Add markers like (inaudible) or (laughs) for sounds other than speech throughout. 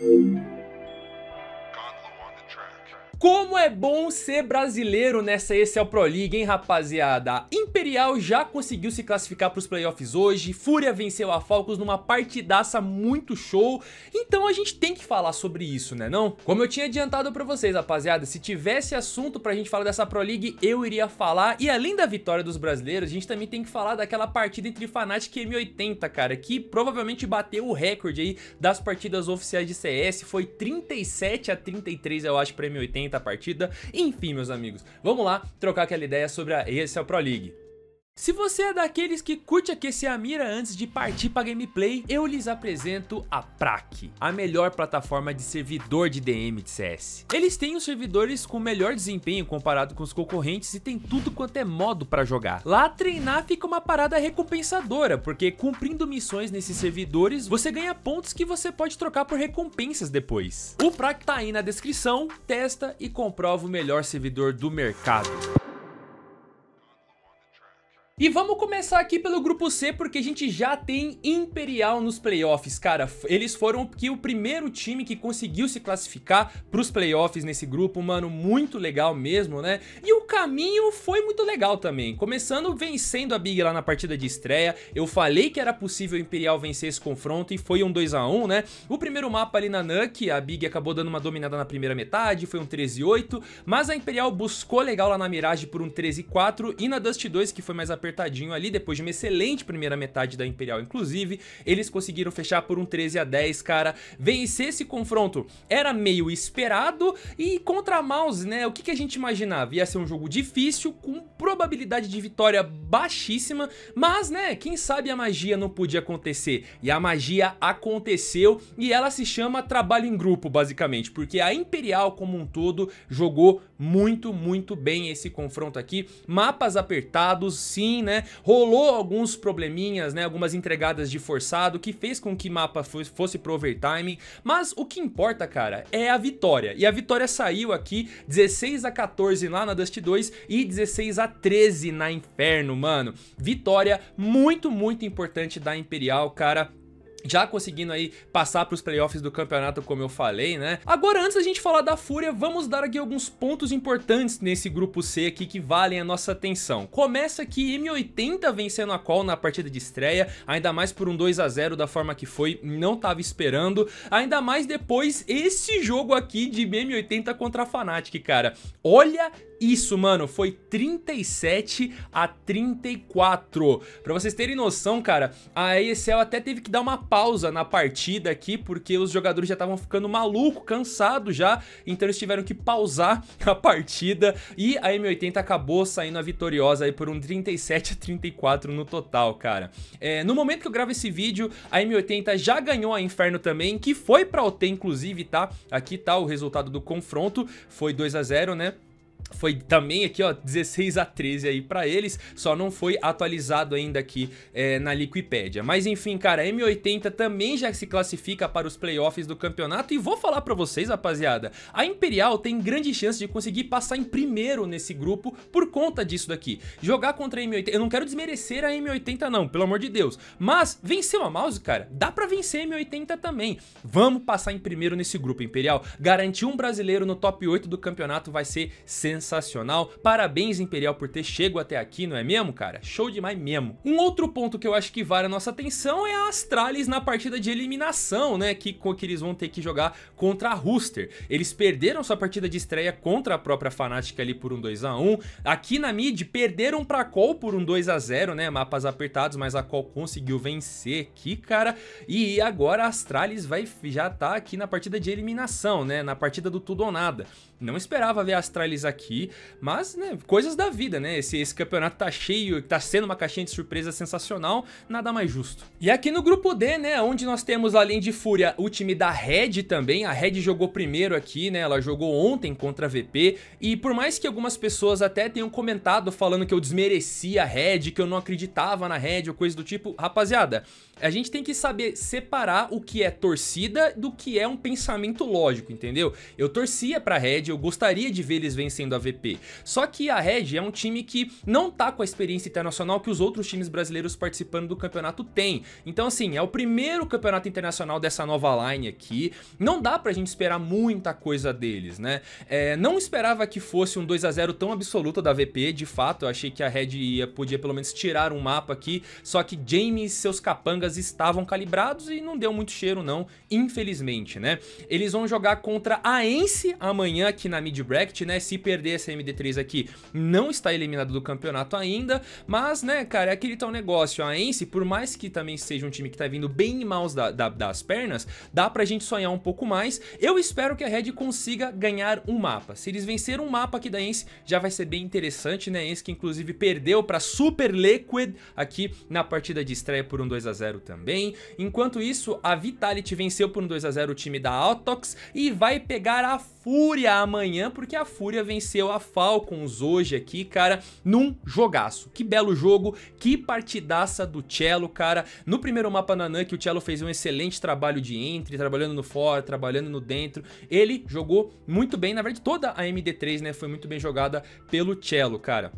Música como é bom ser brasileiro nessa ESL é Pro League, hein, rapaziada? Imperial já conseguiu se classificar para os playoffs hoje, Fúria venceu a Falcons numa partidaça muito show, então a gente tem que falar sobre isso, né não? Como eu tinha adiantado para vocês, rapaziada, se tivesse assunto pra gente falar dessa Pro League, eu iria falar, e além da vitória dos brasileiros, a gente também tem que falar daquela partida entre Fnatic e M80, cara, que provavelmente bateu o recorde aí das partidas oficiais de CS, foi 37 a 33, eu acho, pra M80, a partida. Enfim, meus amigos, vamos lá trocar aquela ideia sobre a ESL é Pro League. Se você é daqueles que curte aquecer a mira antes de partir para gameplay, eu lhes apresento a Prac, a melhor plataforma de servidor de DM de CS. Eles têm os servidores com melhor desempenho comparado com os concorrentes e tem tudo quanto é modo para jogar. Lá treinar fica uma parada recompensadora, porque cumprindo missões nesses servidores, você ganha pontos que você pode trocar por recompensas depois. O Prac tá aí na descrição, testa e comprova o melhor servidor do mercado. E vamos começar aqui pelo grupo C, porque a gente já tem Imperial nos playoffs, cara. Eles foram que o primeiro time que conseguiu se classificar pros playoffs nesse grupo, mano, muito legal mesmo, né? E o caminho foi muito legal também, começando vencendo a Big lá na partida de estreia. Eu falei que era possível o Imperial vencer esse confronto e foi um 2 a 1 né? O primeiro mapa ali na Nuke, a Big acabou dando uma dominada na primeira metade, foi um 13 8, mas a Imperial buscou legal lá na Mirage por um 13 4 e na Dust 2, que foi mais apertado apertadinho ali, depois de uma excelente primeira metade da Imperial, inclusive, eles conseguiram fechar por um 13 a 10, cara. Vencer esse confronto era meio esperado e contra a Mouse, né, o que, que a gente imaginava? Ia ser um jogo difícil, com probabilidade de vitória baixíssima, mas, né, quem sabe a magia não podia acontecer. E a magia aconteceu e ela se chama trabalho em grupo, basicamente, porque a Imperial como um todo jogou muito, muito bem esse confronto aqui. Mapas apertados, sim, né? Rolou alguns probleminhas, né? Algumas entregadas de forçado que fez com que mapa fosse pro overtime, mas o que importa, cara, é a vitória. E a vitória saiu aqui 16 a 14 lá na Dust 2 e 16 a 13 na Inferno, mano. Vitória muito, muito importante da Imperial, cara já conseguindo aí passar para os playoffs do campeonato, como eu falei, né? Agora, antes da gente falar da Fúria, vamos dar aqui alguns pontos importantes nesse grupo C aqui que valem a nossa atenção. Começa aqui M80 vencendo a Call na partida de estreia, ainda mais por um 2 a 0 da forma que foi, não tava esperando, ainda mais depois esse jogo aqui de M80 contra a Fnatic, cara. Olha isso, mano, foi 37 a 34. Pra vocês terem noção, cara, a ESL até teve que dar uma pausa na partida aqui, porque os jogadores já estavam ficando maluco, cansado já, então eles tiveram que pausar (laughs) a partida e a M80 acabou saindo a vitoriosa aí por um 37 a 34 no total, cara. É, no momento que eu gravo esse vídeo, a M80 já ganhou a Inferno também, que foi pra OT inclusive, tá? Aqui tá o resultado do confronto, foi 2 a 0 né? Foi também aqui, ó, 16 a 13 aí para eles, só não foi atualizado ainda aqui é, na Liquipédia. Mas enfim, cara, M80 também já se classifica para os playoffs do campeonato e vou falar para vocês, rapaziada, a Imperial tem grande chance de conseguir passar em primeiro nesse grupo por conta disso daqui. Jogar contra a M80, eu não quero desmerecer a M80 não, pelo amor de Deus, mas venceu a Mouse, cara, dá para vencer a M80 também. Vamos passar em primeiro nesse grupo, Imperial. Garantir um brasileiro no top 8 do campeonato vai ser sensacional sensacional. Parabéns, Imperial, por ter chego até aqui, não é mesmo, cara? Show demais mesmo. Um outro ponto que eu acho que vale a nossa atenção é a Astralis na partida de eliminação, né? Que, que eles vão ter que jogar contra a Rooster. Eles perderam sua partida de estreia contra a própria Fnatic ali por um 2x1. Aqui na mid, perderam pra Col por um 2x0, né? Mapas apertados, mas a Col conseguiu vencer aqui, cara. E agora a Astralis vai, já tá aqui na partida de eliminação, né? Na partida do tudo ou nada não esperava ver a Astralis aqui, mas, né, coisas da vida, né? Esse, esse campeonato tá cheio, tá sendo uma caixinha de surpresa sensacional, nada mais justo. E aqui no grupo D, né, onde nós temos, além de Fúria, o time da Red também. A Red jogou primeiro aqui, né? Ela jogou ontem contra a VP. E por mais que algumas pessoas até tenham comentado falando que eu desmerecia a Red, que eu não acreditava na Red ou coisa do tipo, rapaziada, a gente tem que saber separar o que é torcida do que é um pensamento lógico, entendeu? Eu torcia pra Red, eu gostaria de ver eles vencendo a VP. Só que a Red é um time que não tá com a experiência internacional que os outros times brasileiros participando do campeonato têm. Então, assim, é o primeiro campeonato internacional dessa nova line aqui. Não dá pra gente esperar muita coisa deles, né? É, não esperava que fosse um 2 a 0 tão absoluto da VP, de fato. Eu achei que a Red ia, podia pelo menos tirar um mapa aqui. Só que Jamie e seus capangas estavam calibrados e não deu muito cheiro, não, infelizmente, né? Eles vão jogar contra a Ence amanhã, aqui na mid bracket, né? Se perder essa MD3 aqui, não está eliminado do campeonato ainda, mas, né, cara, é aquele tal negócio, a Ence, por mais que também seja um time que tá vindo bem maus da, da, das pernas, dá pra gente sonhar um pouco mais. Eu espero que a Red consiga ganhar um mapa. Se eles vencerem um mapa aqui da Ence, já vai ser bem interessante, né? Ence que inclusive perdeu pra Super Liquid aqui na partida de estreia por um 2 a 0 também. Enquanto isso, a Vitality venceu por um 2 a 0 o time da Autox e vai pegar a Fúria manhã, porque a Fúria venceu a Falcons hoje aqui, cara, num jogaço. Que belo jogo, que partidaça do Cello, cara. No primeiro mapa Nanã, que o Cello fez um excelente trabalho de entre, trabalhando no fora, trabalhando no dentro. Ele jogou muito bem, na verdade toda a MD3, né, foi muito bem jogada pelo Cello, cara.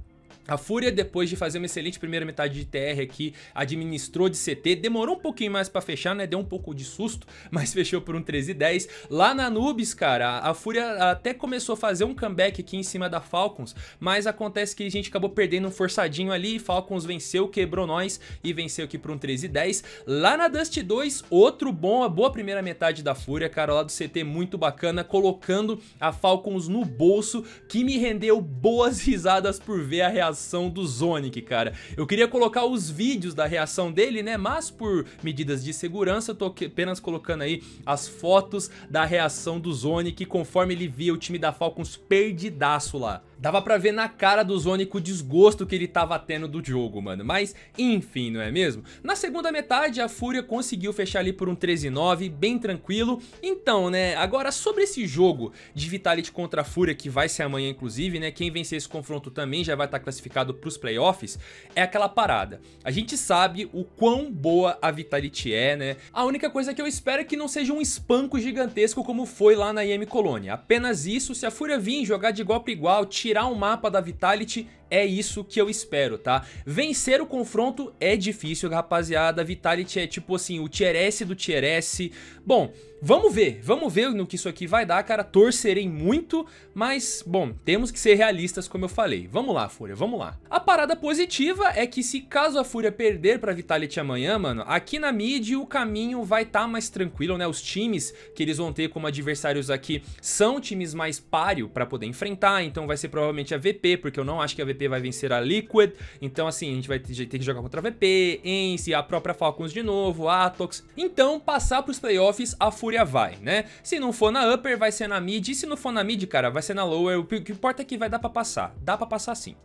A Fúria, depois de fazer uma excelente primeira metade de TR aqui, administrou de CT, demorou um pouquinho mais para fechar, né? Deu um pouco de susto, (laughs) mas fechou por um 13 e 10. Lá na Nubes, cara, a Fúria até começou a fazer um comeback aqui em cima da Falcons, mas acontece que a gente acabou perdendo um forçadinho ali, Falcons venceu, quebrou nós e venceu aqui por um 13 e 10. Lá na Dust 2, outro bom, a boa primeira metade da Fúria, cara, lá do CT muito bacana, colocando a Falcons no bolso, que me rendeu boas (laughs) risadas por ver a reação reação do Zonic, cara. Eu queria colocar os vídeos da reação dele, né? Mas por medidas de segurança, eu tô apenas colocando aí as fotos da reação do Zonic conforme ele via o time da Falcons perdidaço lá. Dava pra ver na cara do Zônico o desgosto que ele tava tendo do jogo, mano. Mas, enfim, não é mesmo? Na segunda metade, a Fúria conseguiu fechar ali por um 13-9, bem tranquilo. Então, né, agora sobre esse jogo de Vitality contra a Fúria, que vai ser amanhã, inclusive, né? Quem vencer esse confronto também já vai estar tá classificado pros playoffs. É aquela parada. A gente sabe o quão boa a Vitality é, né? A única coisa que eu espero é que não seja um espanco gigantesco como foi lá na IM Colônia. Apenas isso, se a Fúria vir jogar de igual pra igual, virar um mapa da Vitality é isso que eu espero, tá? Vencer o confronto é difícil, rapaziada. Vitality é tipo assim, o tier S do tier S. Bom, vamos ver, vamos ver no que isso aqui vai dar, cara. Torcerei muito, mas, bom, temos que ser realistas, como eu falei. Vamos lá, Fúria, vamos lá. A parada positiva é que se caso a Fúria perder pra Vitality amanhã, mano, aqui na mid o caminho vai estar tá mais tranquilo, né? Os times que eles vão ter como adversários aqui são times mais páreo pra poder enfrentar, então vai ser provavelmente a VP, porque eu não acho que a VP vai vencer a Liquid. Então, assim, a gente vai ter que jogar contra a VP, Ence, a própria Falcons de novo, Atox. Então, passar pros playoffs, a Fúria vai, né? Se não for na Upper, vai ser na Mid. E se não for na Mid, cara, vai ser na Lower. O que importa é que vai dar pra passar. Dá pra passar sim.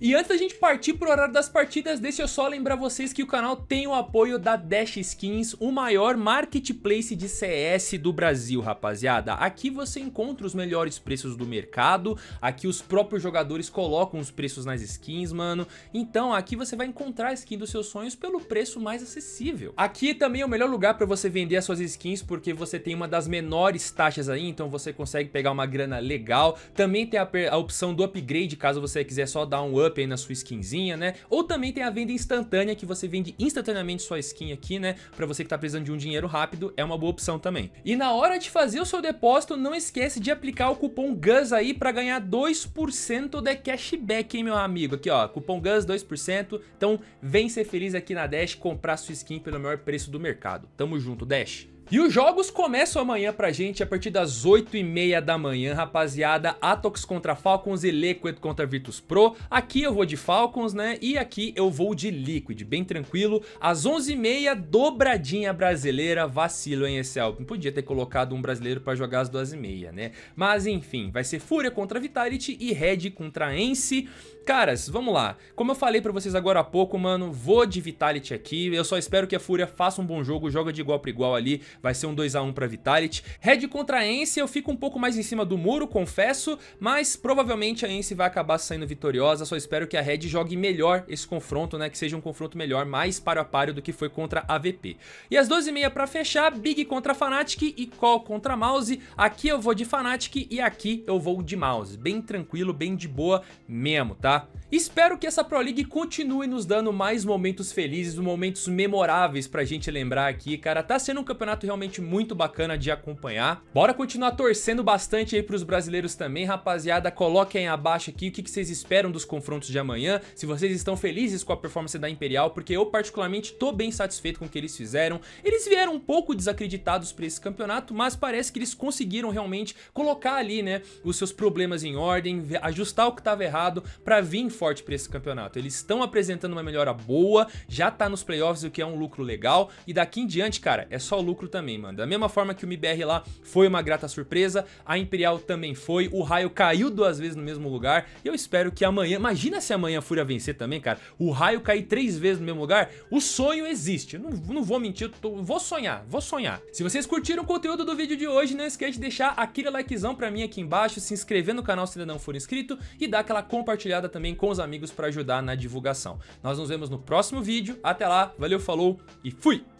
E antes da gente partir pro horário das partidas, deixa eu só lembrar vocês que o canal tem o apoio da Dash Skins, o maior marketplace de CS do Brasil, rapaziada. Aqui você encontra os melhores preços do mercado, aqui os próprios jogadores colocam os preços nas skins, mano. Então aqui você vai encontrar a skin dos seus sonhos pelo preço mais acessível. Aqui também é o melhor lugar para você vender as suas skins, porque você tem uma das menores taxas aí, então você consegue pegar uma grana legal. Também tem a, a opção do upgrade, caso você quiser só dar um up up aí na sua skinzinha, né? Ou também tem a venda instantânea, que você vende instantaneamente sua skin aqui, né? Pra você que tá precisando de um dinheiro rápido, é uma boa opção também. E na hora de fazer o seu depósito, não esquece de aplicar o cupom GUS aí pra ganhar 2% de cashback, hein, meu amigo? Aqui, ó, cupom GUS 2%. Então, vem ser feliz aqui na Dash, comprar sua skin pelo melhor preço do mercado. Tamo junto, Dash! E os jogos começam amanhã pra gente a partir das 8h30 da manhã, rapaziada. Atox contra Falcons e Liquid contra Virtus Pro. Aqui eu vou de Falcons, né? E aqui eu vou de Liquid, bem tranquilo. Às 11h30, dobradinha brasileira. Vacilo, hein, Excel? Podia ter colocado um brasileiro pra jogar às 12 h 30 né? Mas enfim, vai ser Fúria contra Vitality e Red contra Ence. Caras, vamos lá. Como eu falei pra vocês agora há pouco, mano, vou de Vitality aqui. Eu só espero que a Fúria faça um bom jogo, joga de igual pra igual ali vai ser um 2x1 pra Vitality. Red contra a Ence, eu fico um pouco mais em cima do muro, confesso, mas provavelmente a Ence vai acabar saindo vitoriosa, só espero que a Red jogue melhor esse confronto, né, que seja um confronto melhor, mais paro a páreo do que foi contra a VP. E as 12h30 pra fechar, Big contra Fnatic e Call contra Mouse, aqui eu vou de Fnatic e aqui eu vou de Mouse, bem tranquilo, bem de boa mesmo, tá? Espero que essa Pro League continue nos dando mais momentos felizes, momentos memoráveis pra gente lembrar aqui, cara. Tá sendo um campeonato realmente muito bacana de acompanhar. Bora continuar torcendo bastante aí pros brasileiros também, rapaziada. Coloquem abaixo aqui o que, que vocês esperam dos confrontos de amanhã, se vocês estão felizes com a performance da Imperial, porque eu particularmente tô bem satisfeito com o que eles fizeram. Eles vieram um pouco desacreditados pra esse campeonato, mas parece que eles conseguiram realmente colocar ali, né, os seus problemas em ordem, ajustar o que tava errado pra vir forte para esse campeonato. Eles estão apresentando uma melhora boa, já tá nos playoffs, o que é um lucro legal. E daqui em diante, cara, é só lucro também, mano. Da mesma forma que o MBR lá foi uma grata surpresa, a Imperial também foi. O Raio caiu duas vezes no mesmo lugar. E eu espero que amanhã. Imagina se amanhã a Fúria vencer também, cara. O Raio cair três vezes no mesmo lugar. O sonho existe. Eu não, não vou mentir, tô... vou sonhar, vou sonhar. Se vocês curtiram o conteúdo do vídeo de hoje, não esquece de deixar aquele likezão pra mim aqui embaixo, se inscrever no canal se ainda não for inscrito e dar aquela compartilhada também com com os amigos para ajudar na divulgação. Nós nos vemos no próximo vídeo. Até lá, valeu, falou e fui!